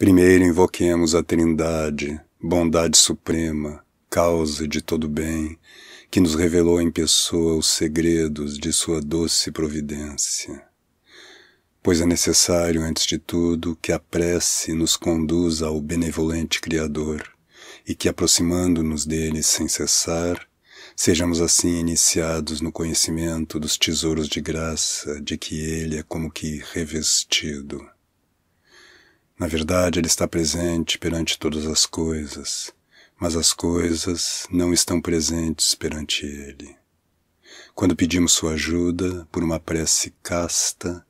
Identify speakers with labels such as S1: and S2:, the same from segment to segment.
S1: Primeiro invoquemos a Trindade, bondade suprema, causa de todo bem, que nos revelou em pessoa os segredos de sua doce providência. Pois é necessário, antes de tudo, que a prece nos conduza ao benevolente Criador e que, aproximando-nos dele sem cessar, sejamos assim iniciados no conhecimento dos tesouros de graça de que ele é como que revestido. Na verdade, ele está presente perante todas as coisas, mas as coisas não estão presentes perante ele. Quando pedimos sua ajuda por uma prece casta,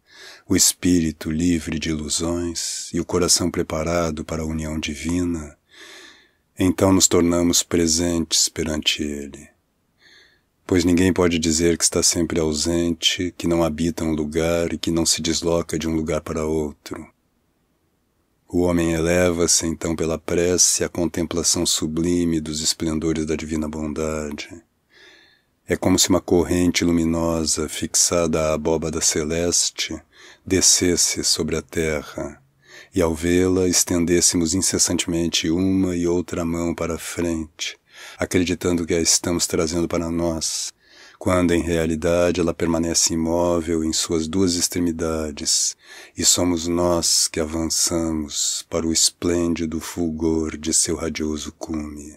S1: o espírito livre de ilusões e o coração preparado para a união divina, então nos tornamos presentes perante ele. Pois ninguém pode dizer que está sempre ausente, que não habita um lugar e que não se desloca de um lugar para outro o homem eleva-se então pela prece à contemplação sublime dos esplendores da divina bondade. É como se uma corrente luminosa, fixada à abóbada celeste, descesse sobre a terra, e ao vê-la estendêssemos incessantemente uma e outra mão para a frente, acreditando que a estamos trazendo para nós, quando em realidade ela permanece imóvel em suas duas extremidades, e somos nós que avançamos para o esplêndido fulgor de seu radioso cume.